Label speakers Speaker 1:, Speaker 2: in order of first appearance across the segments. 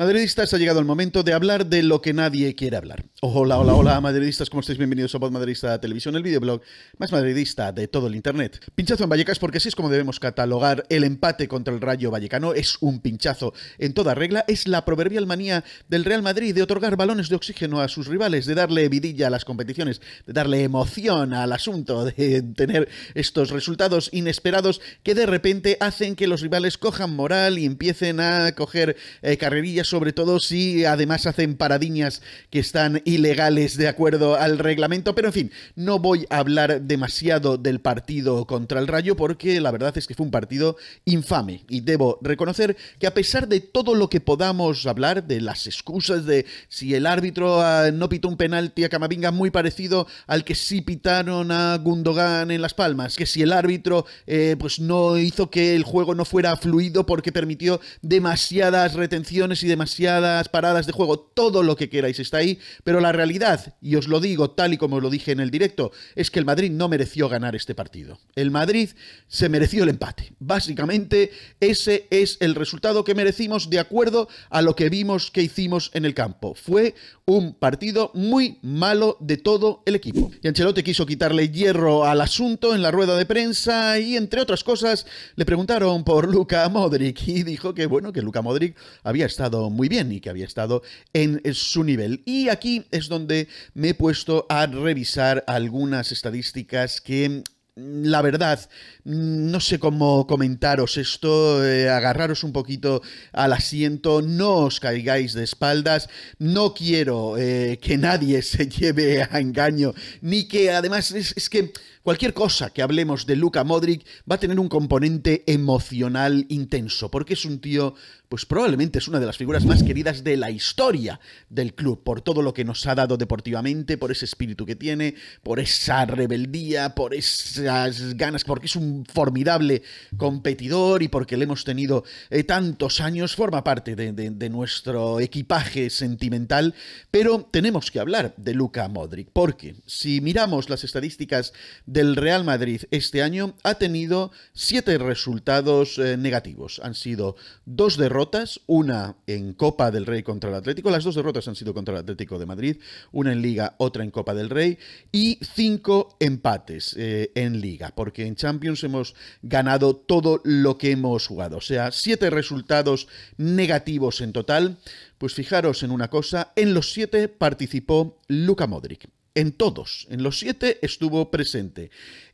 Speaker 1: Madridistas, ha llegado el momento de hablar de lo que nadie quiere hablar. Hola, hola, hola, madridistas, ¿cómo estáis? Bienvenidos a Pod Madridista Televisión, el videoblog más madridista de todo el internet. Pinchazo en Vallecas, porque así es como debemos catalogar el empate contra el Rayo Vallecano. Es un pinchazo en toda regla. Es la proverbial manía del Real Madrid de otorgar balones de oxígeno a sus rivales, de darle vidilla a las competiciones, de darle emoción al asunto, de tener estos resultados inesperados que de repente hacen que los rivales cojan moral y empiecen a coger eh, carrerillas sobre todo si además hacen paradiñas que están ilegales de acuerdo al reglamento. Pero en fin, no voy a hablar demasiado del partido contra el Rayo porque la verdad es que fue un partido infame y debo reconocer que a pesar de todo lo que podamos hablar, de las excusas de si el árbitro ah, no pitó un penalti a Camavinga muy parecido al que sí pitaron a Gundogan en Las Palmas, que si el árbitro eh, pues no hizo que el juego no fuera fluido porque permitió demasiadas retenciones y demasiadas demasiadas paradas de juego, todo lo que queráis está ahí, pero la realidad, y os lo digo tal y como lo dije en el directo, es que el Madrid no mereció ganar este partido. El Madrid se mereció el empate. Básicamente, ese es el resultado que merecimos de acuerdo a lo que vimos que hicimos en el campo. Fue un partido muy malo de todo el equipo. Y Ancelotti quiso quitarle hierro al asunto en la rueda de prensa y, entre otras cosas, le preguntaron por Luka Modric y dijo que, bueno, que Luka Modric había estado muy bien y que había estado en su nivel. Y aquí es donde me he puesto a revisar algunas estadísticas que mm, la verdad, mm, no sé cómo comentaros esto, eh, agarraros un poquito al asiento, no os caigáis de espaldas, no quiero eh, que nadie se lleve a engaño, ni que además es, es que Cualquier cosa que hablemos de Luka Modric va a tener un componente emocional intenso, porque es un tío, pues probablemente es una de las figuras más queridas de la historia del club, por todo lo que nos ha dado deportivamente, por ese espíritu que tiene, por esa rebeldía, por esas ganas, porque es un formidable competidor y porque le hemos tenido eh, tantos años, forma parte de, nuestro equipaje sentimental, pero tenemos que hablar de Luka Modric, porque si miramos las estadísticas el Real Madrid este año ha tenido siete resultados eh, negativos. Han sido dos derrotas, una en Copa del Rey contra el Atlético, las dos derrotas han sido contra el Atlético de Madrid, una en Liga, otra en Copa del Rey, y cinco empates eh, en Liga, porque en Champions hemos ganado todo lo que hemos jugado. O sea, siete resultados negativos en total. Pues fijaros en una cosa, en los siete participó Luka Modric en todos, en los siete estuvo presente.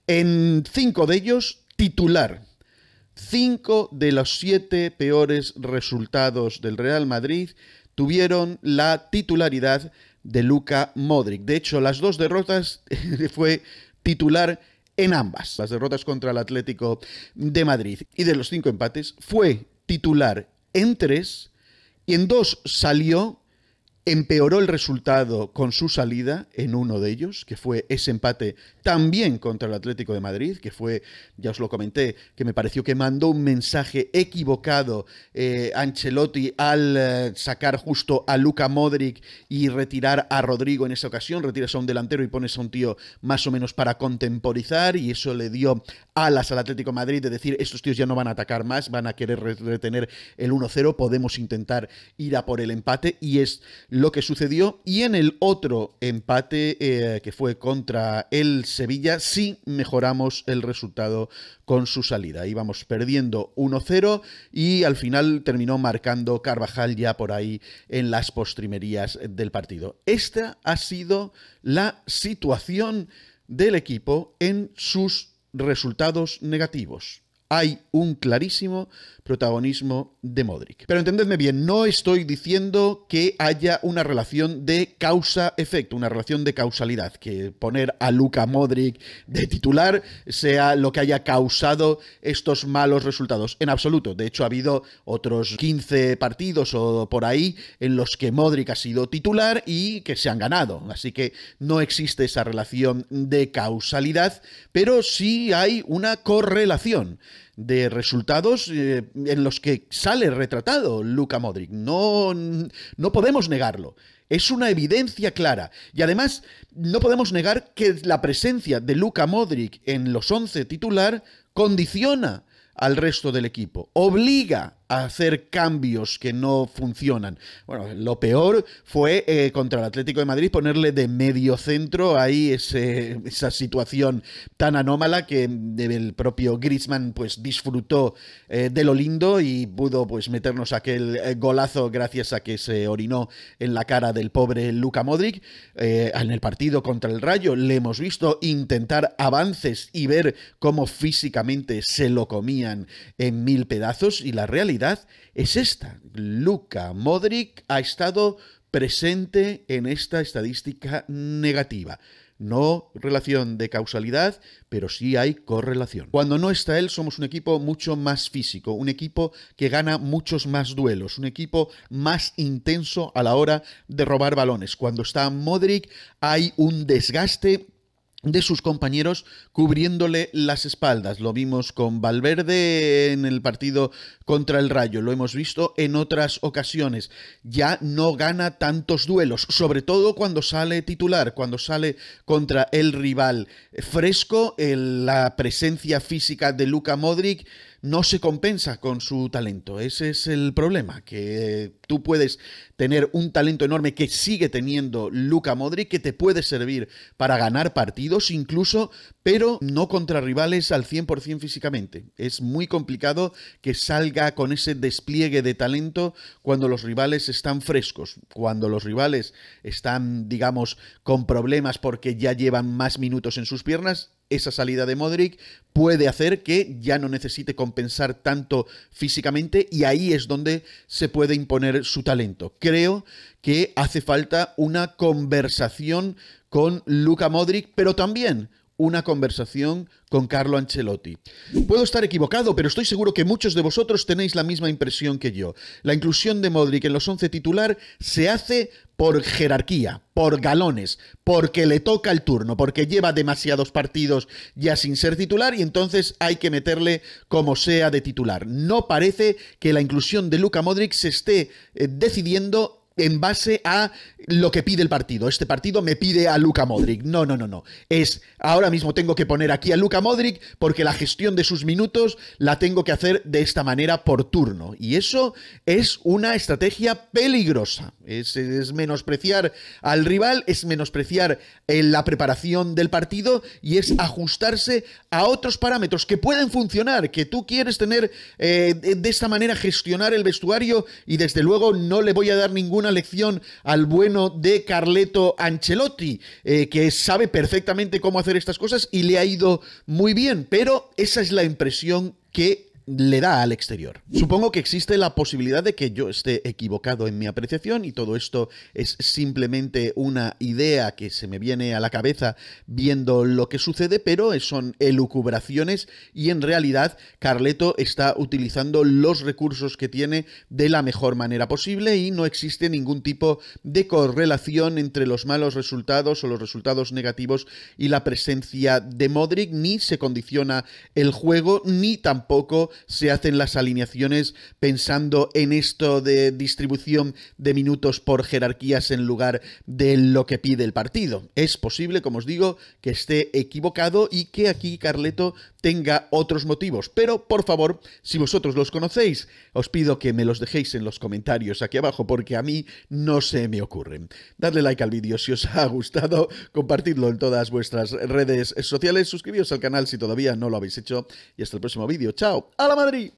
Speaker 1: En cinco de ellos, titular. Cinco de los siete peores resultados del Real Madrid tuvieron la titularidad de Luca Modric. De hecho, las dos derrotas fue titular en ambas, las derrotas contra el Atlético de Madrid. Y de los cinco empates, fue titular en tres y en dos salió empeoró el resultado con su salida en uno de ellos, que fue ese empate también contra el Atlético de Madrid, que fue, ya os lo comenté, que me pareció que mandó un mensaje equivocado eh, Ancelotti al eh, sacar justo a Luca Modric y retirar a Rodrigo en esa ocasión, retiras a un delantero y pones a un tío más o menos para contemporizar y eso le dio alas al Atlético de Madrid de decir, estos tíos ya no van a atacar más, van a querer retener el 1-0, podemos intentar ir a por el empate y es lo que sucedió. Y en el otro empate, eh, que fue contra el Sevilla, sí mejoramos el resultado con su salida. Íbamos perdiendo 1-0 y al final terminó marcando Carvajal ya por ahí en las postrimerías del partido. Esta ha sido la situación del equipo en sus resultados negativos hay un clarísimo protagonismo de Modric. Pero entendedme bien, no estoy diciendo que haya una relación de causa-efecto, una relación de causalidad, que poner a Luca Modric de titular sea lo que haya causado estos malos resultados. En absoluto. De hecho, ha habido otros 15 partidos o por ahí en los que Modric ha sido titular y que se han ganado. Así que no existe esa relación de causalidad, pero sí hay una correlación de resultados eh, en los que sale retratado Luca Modric. No, podemos negarlo. Es una evidencia clara. Y además, no podemos negar que la presencia de Luka Modric en los 11 titular condiciona al resto del equipo, obliga hacer cambios que no funcionan. Bueno, lo peor fue eh, contra el Atlético de Madrid ponerle de medio centro ahí esa situación tan anómala que el propio Griezmann pues disfrutó eh, de lo lindo y pudo pues meternos aquel eh, golazo gracias a que se orinó en la cara del pobre Luka Modric en el partido contra el Rayo. Le hemos visto intentar avances y ver cómo físicamente se lo comían en mil pedazos y la realidad es esta. Luca Modric ha estado presente en esta estadística negativa. No relación de causalidad, pero sí hay correlación. Cuando no está él, somos un equipo mucho más físico, un equipo que gana muchos más duelos, un equipo más intenso a la hora de robar balones. Cuando está Modric, hay un desgaste de sus compañeros cubriéndole las espaldas. Lo vimos con Valverde en el partido contra el Rayo, lo hemos visto en otras ocasiones. Ya no gana tantos duelos, sobre todo cuando sale titular, cuando sale contra el rival. Fresco, la presencia física de Luka Modric no se compensa con su talento. Ese es el problema, que tú puedes tener un talento enorme que sigue teniendo Luka Modric, que te puede servir para ganar partidos incluso, pero no contra rivales al 100% físicamente. Es muy complicado que salga con ese despliegue de talento cuando los rivales están frescos, cuando los rivales están, digamos, con problemas porque ya llevan más minutos en sus piernas, esa salida de Modric puede hacer que ya no necesite compensar tanto físicamente y ahí es donde se puede imponer su talento. Creo que hace falta una conversación con Luca Modric, pero también una conversación con Carlo Ancelotti. Puedo estar equivocado, pero estoy seguro que muchos de vosotros tenéis la misma impresión que yo. La inclusión de Modric en los 11 titular se hace por jerarquía, por galones, porque le toca el turno, porque lleva demasiados partidos ya sin ser titular y entonces hay que meterle como sea de titular. No parece que la inclusión de Luka Modric se esté eh, decidiendo en base a lo que pide el partido. Este partido me pide a Luka Modric. No, no, no, no. Es ahora mismo tengo que poner aquí a Luka Modric porque la gestión de sus minutos la tengo que hacer de esta manera por turno. Y eso es una estrategia peligrosa. Es, menospreciar al rival, es menospreciar eh, la preparación del partido y es ajustarse a otros parámetros que pueden funcionar, que tú quieres tener eh, de esta manera gestionar el vestuario y desde luego no le voy a dar ninguna lección al buen de Carleto Ancelotti, eh, que sabe perfectamente cómo hacer estas cosas y le ha ido muy bien, pero esa es la impresión que le da al exterior. Supongo que existe la posibilidad de que yo esté equivocado en mi apreciación y todo esto es simplemente una idea que se me viene a la cabeza viendo lo que sucede, pero son elucubraciones y en realidad Carleto está utilizando los recursos que tiene de la mejor manera posible y no existe ningún tipo de correlación entre los malos resultados o los resultados negativos y la presencia de Modric, ni se condiciona el juego, ni tampoco se hacen las alineaciones pensando en esto de distribución de minutos por jerarquías en lugar de lo que pide el partido. Es posible, como os digo, que esté equivocado y que aquí Carleto tenga otros motivos. Pero por favor, si vosotros los conocéis, os pido que me los dejéis en los comentarios aquí abajo porque a mí no se me ocurren. Dadle like al vídeo si os ha gustado, compartidlo en todas vuestras redes sociales, suscribíos al canal si todavía no lo habéis hecho y hasta el próximo vídeo. ¡Chao! ¡A la Madrid!